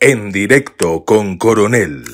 en directo con Coronel.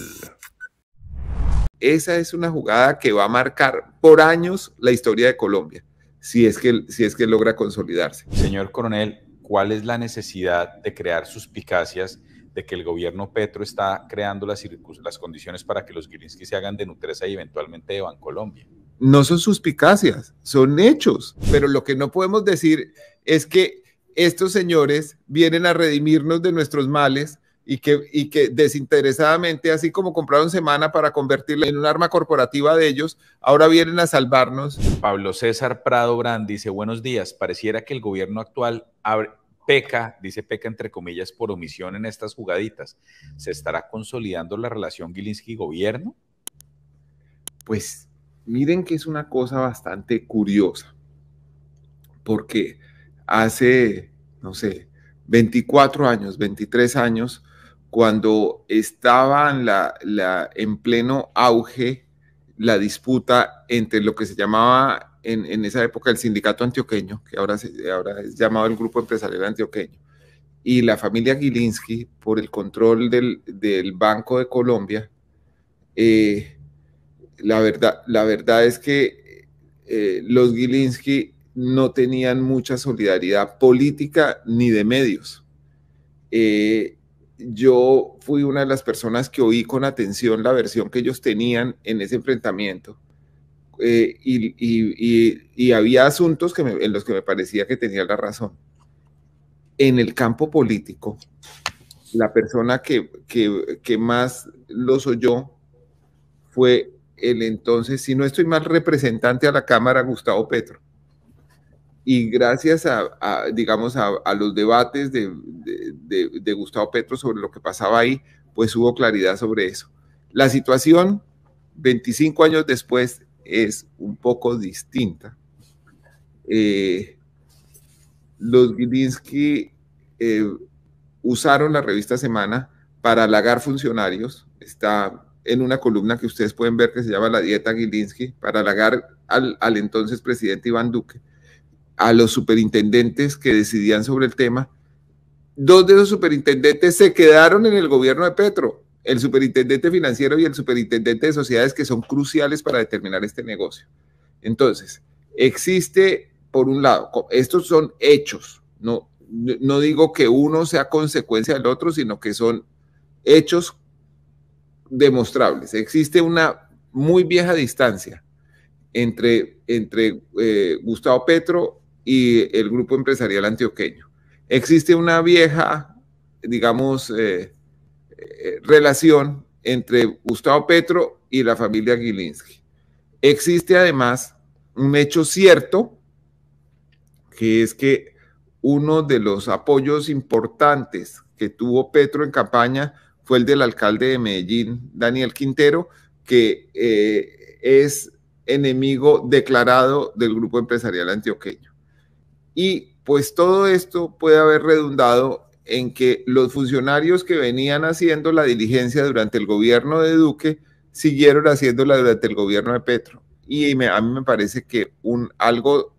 Esa es una jugada que va a marcar por años la historia de Colombia, si es que, si es que logra consolidarse. Señor Coronel, ¿cuál es la necesidad de crear suspicacias de que el gobierno Petro está creando las, las condiciones para que los Gilinski se hagan de Nutresa y eventualmente de Bancolombia? No son suspicacias, son hechos, pero lo que no podemos decir es que estos señores vienen a redimirnos de nuestros males y que, y que desinteresadamente, así como compraron Semana para convertirla en un arma corporativa de ellos, ahora vienen a salvarnos. Pablo César Prado Brand dice, buenos días, pareciera que el gobierno actual peca, dice peca entre comillas, por omisión en estas jugaditas. ¿Se estará consolidando la relación Gilinski-gobierno? Pues miren que es una cosa bastante curiosa, porque hace, no sé, 24 años, 23 años, cuando estaban la, en pleno auge la disputa entre lo que se llamaba en, esa época el sindicato antioqueño, que ahora, ahora es llamado el grupo empresarial antioqueño, y la familia Gilinski por el control del, Banco de Colombia, eh, la, verdad, la verdad es que eh, los Gilinski no tenían mucha solidaridad política ni de medios. Eh, yo fui una de las personas que oí con atención la versión que ellos tenían en ese enfrentamiento. Eh, y, había asuntos en los que me parecía que tenía la razón. En el campo político, la persona que, que más los oyó fue el entonces, si no estoy mal, representante a la Cámara, Gustavo Petro y gracias a, digamos, a, los debates de, Gustavo Petro sobre lo que pasaba ahí, pues hubo claridad sobre eso. La situación 25 años después es un poco distinta. Eh, los Gilinski eh, usaron la revista Semana para halagar funcionarios. Está en una columna que ustedes pueden ver que se llama La Dieta Gilinski, para halagar al entonces presidente Iván Duque a los superintendentes que decidían sobre el tema, dos de esos superintendentes se quedaron en el gobierno de Petro, el superintendente financiero y el superintendente de sociedades, que son cruciales para determinar este negocio. Entonces, existe, por un lado, estos son hechos, no, no digo que uno sea consecuencia del otro, sino que son hechos demostrables. Existe una muy vieja distancia entre, entre eh, Gustavo Petro y el grupo empresarial antioqueño. Existe una vieja, digamos, eh, eh, relación entre Gustavo Petro y la familia Gilinski. Existe además un hecho cierto, que es que uno de los apoyos importantes que tuvo Petro en campaña fue el del alcalde de Medellín, Daniel Quintero, que eh, es enemigo declarado del grupo empresarial antioqueño. Y pues todo esto puede haber redundado en que los funcionarios que venían haciendo la diligencia durante el gobierno de Duque siguieron haciéndola durante el gobierno de Petro. Y a mí me parece que un, algo,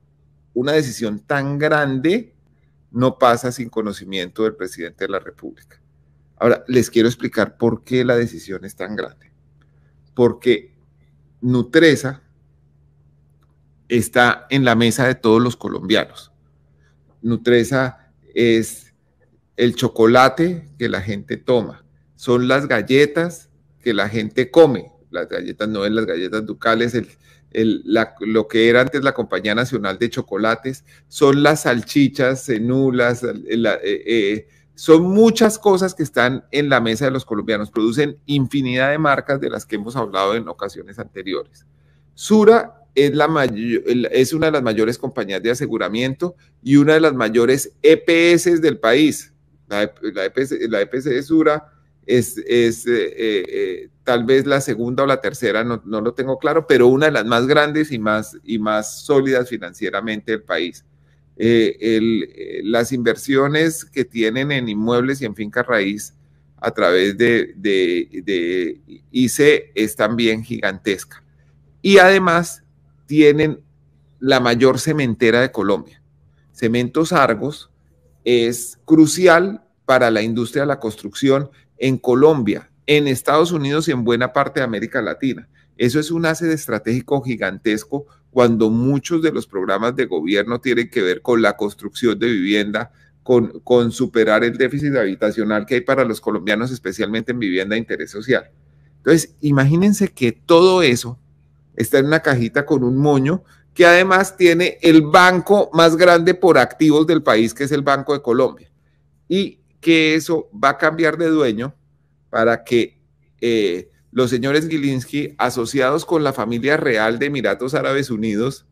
una decisión tan grande no pasa sin conocimiento del presidente de la República. Ahora, les quiero explicar por qué la decisión es tan grande. Porque Nutresa está en la mesa de todos los colombianos. Nutresa es el chocolate que la gente toma, son las galletas que la gente come, las galletas no es las galletas ducales, lo que era antes la Compañía Nacional de Chocolates, son las salchichas, cenulas, eh, eh, son muchas cosas que están en la mesa de los colombianos, producen infinidad de marcas de las que hemos hablado en ocasiones anteriores. Sura es, la es una de las mayores compañías de aseguramiento y una de las mayores EPS del país. La, e la, EPS, e de Sura es, eh, eh, eh, tal vez la segunda o la tercera, no, lo tengo claro, pero una de las más grandes y más, y más sólidas financieramente del país. las inversiones que tienen en inmuebles y en finca raíz a través de, de, de ICE es también gigantesca. Y además tienen la mayor cementera de Colombia. Cementos Argos es crucial para la industria de la construcción en Colombia, en Estados Unidos y en buena parte de América Latina. Eso es un de estratégico gigantesco cuando muchos de los programas de gobierno tienen que ver con la construcción de vivienda, con, con superar el déficit habitacional que hay para los colombianos, especialmente en vivienda de interés social. Entonces, imagínense que todo eso Está en una cajita con un moño que además tiene el banco más grande por activos del país, que es el Banco de Colombia. Y que eso va a cambiar de dueño para que eh, los señores Gilinski, asociados con la familia real de Emiratos Árabes Unidos,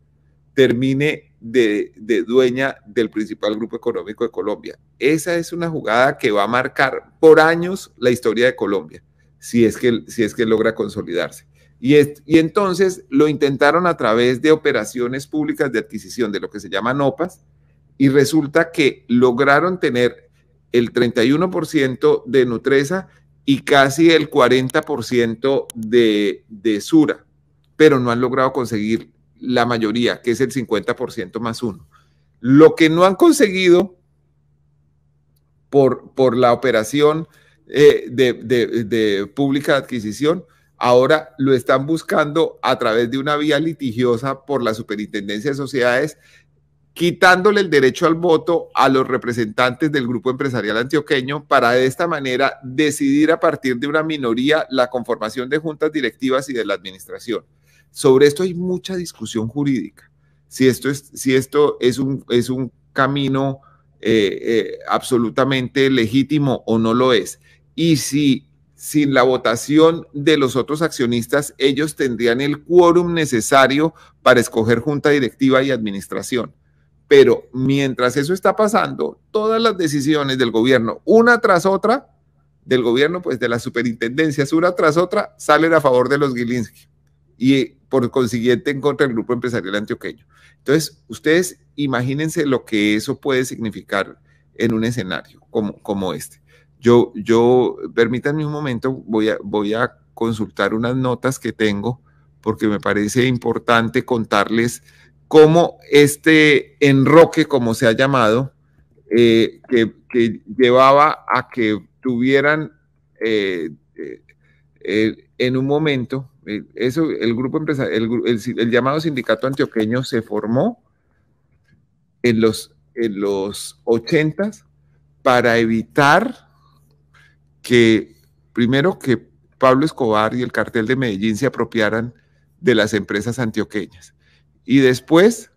termine de, de, dueña del principal grupo económico de Colombia. Esa es una jugada que va a marcar por años la historia de Colombia, si es que, si es que logra consolidarse. Y, entonces lo intentaron a través de operaciones públicas de adquisición de lo que se llaman OPAs y resulta que lograron tener el 31% de Nutresa y casi el 40% de, de Sura, pero no han logrado conseguir la mayoría, que es el 50% más uno. Lo que no han conseguido por, por la operación eh, de, de, de pública adquisición ahora lo están buscando a través de una vía litigiosa por la Superintendencia de Sociedades, quitándole el derecho al voto a los representantes del grupo empresarial antioqueño para de esta manera decidir a partir de una minoría la conformación de juntas directivas y de la administración. Sobre esto hay mucha discusión jurídica. Si esto es, si esto es, un, es un camino eh, eh, absolutamente legítimo o no lo es. Y si sin la votación de los otros accionistas, ellos tendrían el quórum necesario para escoger junta directiva y administración. Pero mientras eso está pasando, todas las decisiones del gobierno, una tras otra, del gobierno, pues de las superintendencias, una tras otra, salen a favor de los Gilinski y por consiguiente en contra del grupo empresarial antioqueño. Entonces, ustedes imagínense lo que eso puede significar en un escenario como, como este. Yo, yo, permítanme un momento, voy a, voy a consultar unas notas que tengo porque me parece importante contarles cómo este enroque, como se ha llamado, eh, que, llevaba a que tuvieran eh, eh, en un momento, eso, el grupo el, llamado sindicato antioqueño se formó en los, en los 80 para evitar que primero que Pablo Escobar y el cartel de Medellín se apropiaran de las empresas antioqueñas. Y después,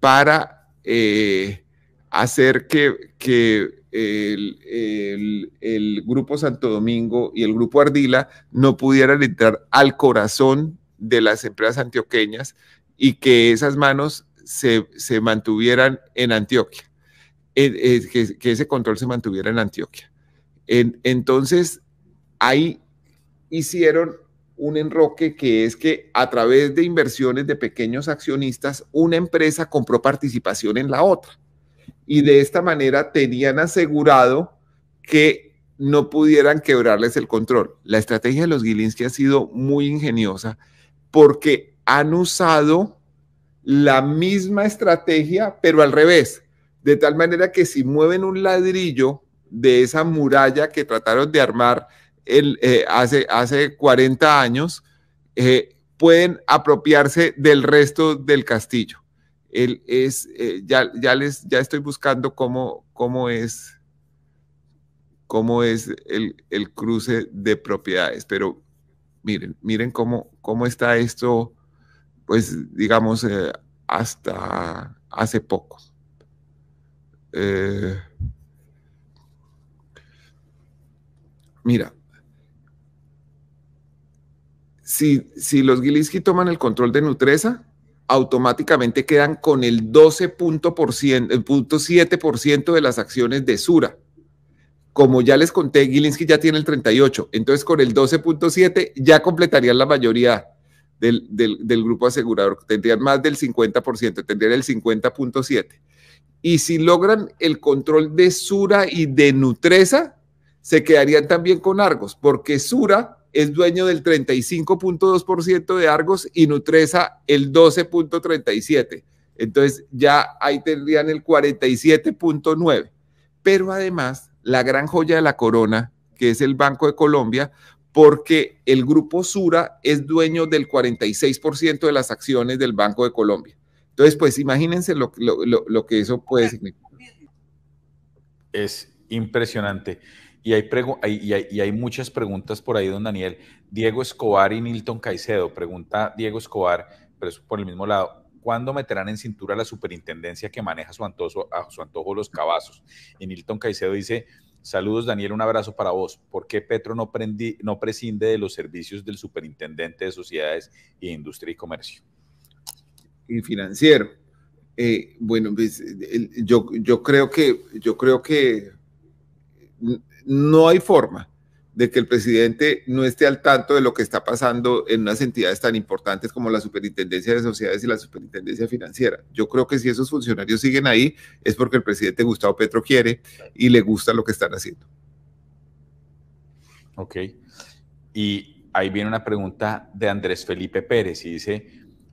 para eh, hacer que, que el, Grupo Santo Domingo y el Grupo Ardila no pudieran entrar al corazón de las empresas antioqueñas y que esas manos se, mantuvieran en Antioquia, eh, eh, que ese control se mantuviera en Antioquia entonces, ahí hicieron un enroque que es que a través de inversiones de pequeños accionistas, una empresa compró participación en la otra. Y de esta manera tenían asegurado que no pudieran quebrarles el control. La estrategia de los Gilinski ha sido muy ingeniosa porque han usado la misma estrategia, pero al revés. De tal manera que si mueven un ladrillo de esa muralla que trataron de armar el, eh, hace, hace 40 años, eh, pueden apropiarse del resto del castillo. Él es, eh, ya, ya, les, ya estoy buscando cómo, cómo es, cómo es el, el, cruce de propiedades, pero miren, miren cómo, cómo está esto, pues digamos, hasta hace poco. Mira, si, si los Gilinski toman el control de Nutresa, automáticamente quedan con el 12.7% de las acciones de Sura. Como ya les conté, Gilinski ya tiene el 38, entonces con el 12.7 ya completarían la mayoría del, grupo asegurador, tendrían más del 50%, tendrían el 50.7. Y si logran el control de Sura y de Nutresa, se quedarían también con Argos, porque Sura es dueño del 35.2% de Argos y nutreza el 12.37%. Entonces ya ahí tendrían el 47.9%. Pero además, la gran joya de la corona, que es el Banco de Colombia, porque el grupo Sura es dueño del 46% de las acciones del Banco de Colombia. Entonces, pues imagínense lo, lo que eso puede significar. Es impresionante. Y hay, hay, muchas preguntas por ahí, don Daniel. Diego Escobar y Nilton Caicedo. Pregunta Diego Escobar, pero por el mismo lado. ¿Cuándo meterán en cintura la superintendencia que maneja su antojo, a su antojo los cabazos? Y Nilton Caicedo dice, saludos Daniel, un abrazo para vos. ¿Por qué Petro no, no prescinde de los servicios del superintendente de sociedades y industria y comercio? Y financiero. Eh, bueno, pues, yo creo que, yo creo que no hay forma de que el presidente no esté al tanto de lo que está pasando en unas entidades tan importantes como la Superintendencia de Sociedades y la Superintendencia Financiera. Yo creo que si esos funcionarios siguen ahí es porque el presidente Gustavo Petro quiere y le gusta lo que están haciendo. Ok. Y ahí viene una pregunta de Andrés Felipe Pérez y dice,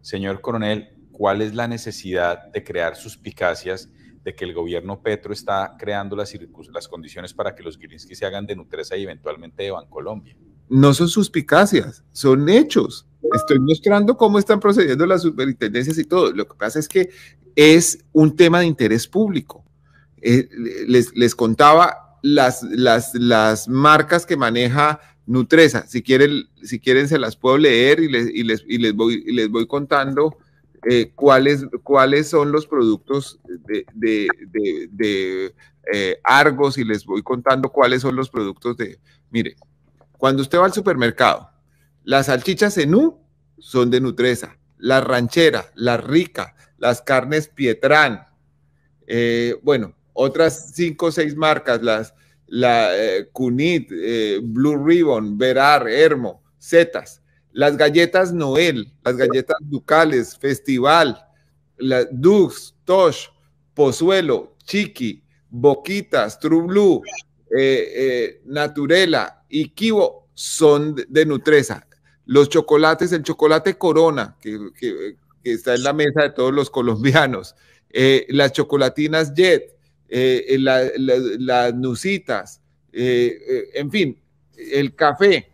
señor coronel, ¿cuál es la necesidad de crear suspicacias? de que el gobierno Petro está creando las, las condiciones para que los Gilinski se hagan de Nutresa y eventualmente de Bancolombia. No son suspicacias, son hechos. Estoy mostrando cómo están procediendo las superintendencias y todo. Lo que pasa es que es un tema de interés público. Eh, les, contaba las, marcas que maneja Nutresa. Si quieren, si quieren se las puedo leer y les, y les voy contando eh, cuáles, cuáles son los productos de, eh, Argos y les voy contando cuáles son los productos de... Mire, cuando usted va al supermercado, las salchichas enú son de Nutresa, la ranchera, la rica, las carnes Pietrán, eh, bueno, otras cinco o seis marcas, las la Cunit, Blue Ribbon, Verar, Hermo, Zetas, las galletas Noel, las galletas Ducales, Festival, la Dux, Tosh, Pozuelo, Chiqui, Boquitas, True Blue, eh, eh, Naturela y Kibo son de Nutresa. Los chocolates, el chocolate Corona, que, está en la mesa de todos los colombianos, eh, las chocolatinas Jet, las nusitas, en fin, el café,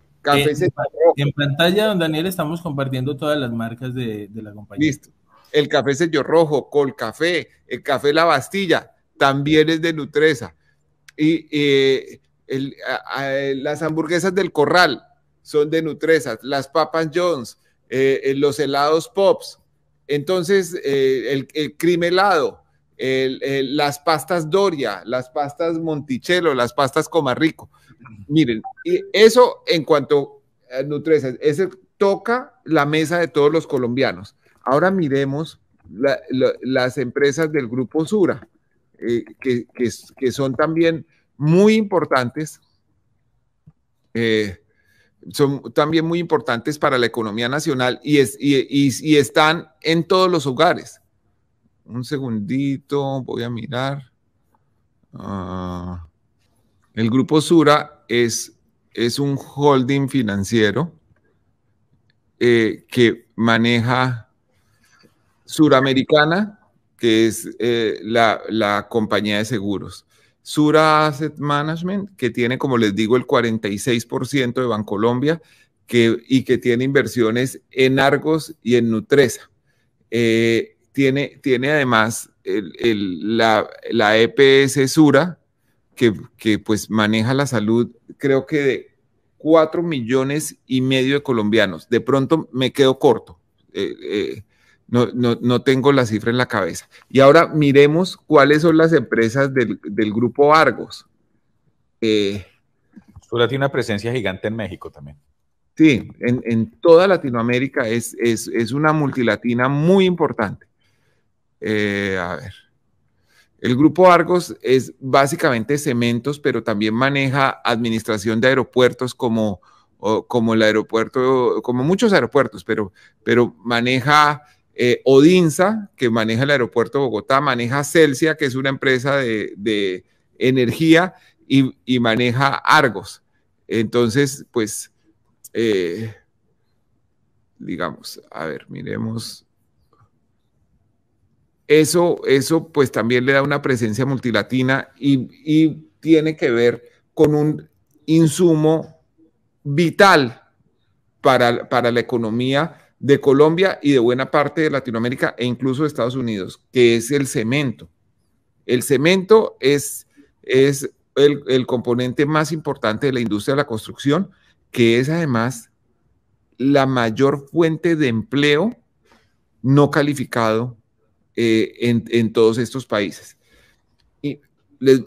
en, pantalla, don Daniel, estamos compartiendo todas las marcas de, la compañía. Listo. El café sello rojo, col café, el café La Bastilla, también es de Nutresa. Y eh, las hamburguesas del Corral son de Nutresa, las Papas Jones, eh, eh, los helados Pops, entonces el, el, helado las pastas Doria, las pastas Monticello, las pastas Comarrico. Miren, y eso en cuanto a Nutresa, ese toca la mesa de todos los colombianos. Ahora miremos las empresas del grupo Sura, eh, que, son también muy importantes, eh, son también muy importantes para la economía nacional y están en todos los hogares un segundito, voy a mirar. Ah, el grupo Sura es, es un holding financiero eh, que maneja Suramericana, que es eh, la, compañía de seguros. Sura Asset Management, que tiene, como les digo, el 46% de Bancolombia que, y que tiene inversiones en Argos y en Nutresa. Eh, tiene, tiene además la, EPS Sura, que, pues maneja la salud, creo que de 4 millones y medio de colombianos. De pronto me quedo corto. Eh, eh, no, tengo la cifra en la cabeza. Y ahora miremos cuáles son las empresas del, grupo Argos. Eh, Sura tiene una presencia gigante en México también. Sí, en, toda Latinoamérica es, es una multilatina muy importante. Eh, a ver. El grupo Argos es básicamente cementos, pero también maneja administración de aeropuertos como, como el aeropuerto, como muchos aeropuertos, pero, pero maneja eh, Odinsa, que maneja el aeropuerto Bogotá, maneja Celsia, que es una empresa de, energía, y, maneja Argos. Entonces, pues, eh, digamos, a ver, miremos eso, eso pues también le da una presencia multilatina y, tiene que ver con un insumo vital para, la economía de Colombia y de buena parte de Latinoamérica e incluso de Estados Unidos, que es el cemento. El cemento es, es el, componente más importante de la industria de la construcción, que es además la mayor fuente de empleo no calificado eh, en, todos estos países. Y les,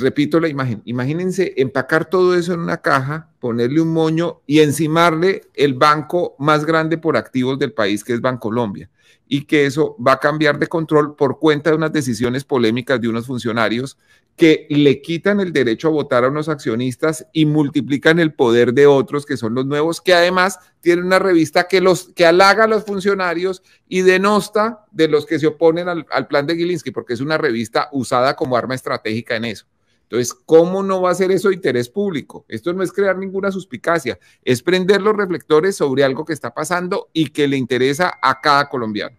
repito la imagen. Imagínense empacar todo eso en una caja, ponerle un moño y encimarle el banco más grande por activos del país, que es Bancolombia, y que eso va a cambiar de control por cuenta de unas decisiones polémicas de unos funcionarios que le quitan el derecho a votar a unos accionistas y multiplican el poder de otros que son los nuevos, que además tienen una revista que, los, que halaga a los funcionarios y denosta de los que se oponen al, plan de Gilinski, porque es una revista usada como arma estratégica en eso. Entonces, ¿cómo no va a ser eso de interés público? Esto no es crear ninguna suspicacia, es prender los reflectores sobre algo que está pasando y que le interesa a cada colombiano.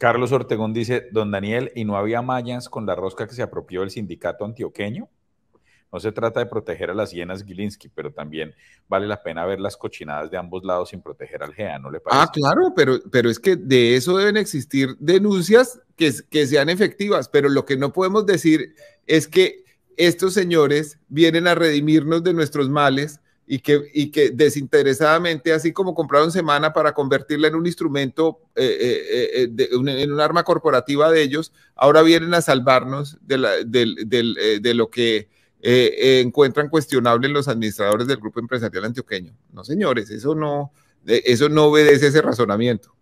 Carlos Ortegón dice, don Daniel, ¿y no había mayas con la rosca que se apropió el sindicato antioqueño? No se trata de proteger a las hienas Gilinski, pero también vale la pena ver las cochinadas de ambos lados sin proteger al GEA, ¿no le parece? Ah, claro, pero, pero es que de eso deben existir denuncias que, que sean efectivas, pero lo que no podemos decir es que estos señores vienen a redimirnos de nuestros males y que, y que desinteresadamente, así como compraron Semana para convertirla en un instrumento, eh, eh, eh, en un arma corporativa de ellos, ahora vienen a salvarnos de, la, de, lo que encuentran cuestionable los administradores del grupo empresarial antioqueño. No, señores, eso no, eso no obedece ese razonamiento.